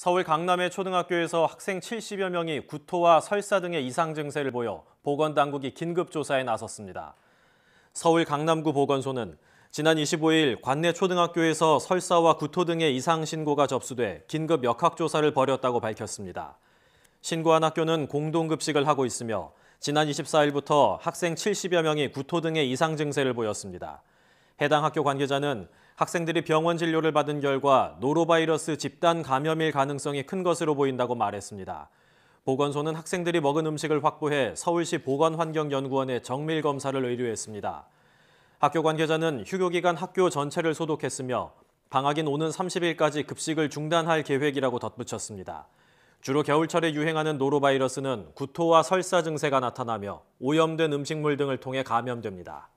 서울 강남의 초등학교에서 학생 70여 명이 구토와 설사 등의 이상 증세를 보여 보건당국이 긴급조사에 나섰습니다. 서울 강남구 보건소는 지난 25일 관내 초등학교에서 설사와 구토 등의 이상 신고가 접수돼 긴급 역학조사를 벌였다고 밝혔습니다. 신고한 학교는 공동급식을 하고 있으며 지난 24일부터 학생 70여 명이 구토 등의 이상 증세를 보였습니다. 해당 학교 관계자는 학생들이 병원 진료를 받은 결과 노로바이러스 집단 감염일 가능성이 큰 것으로 보인다고 말했습니다. 보건소는 학생들이 먹은 음식을 확보해 서울시 보건환경연구원에 정밀 검사를 의뢰했습니다. 학교 관계자는 휴교 기간 학교 전체를 소독했으며 방학인 오는 30일까지 급식을 중단할 계획이라고 덧붙였습니다. 주로 겨울철에 유행하는 노로바이러스는 구토와 설사 증세가 나타나며 오염된 음식물 등을 통해 감염됩니다.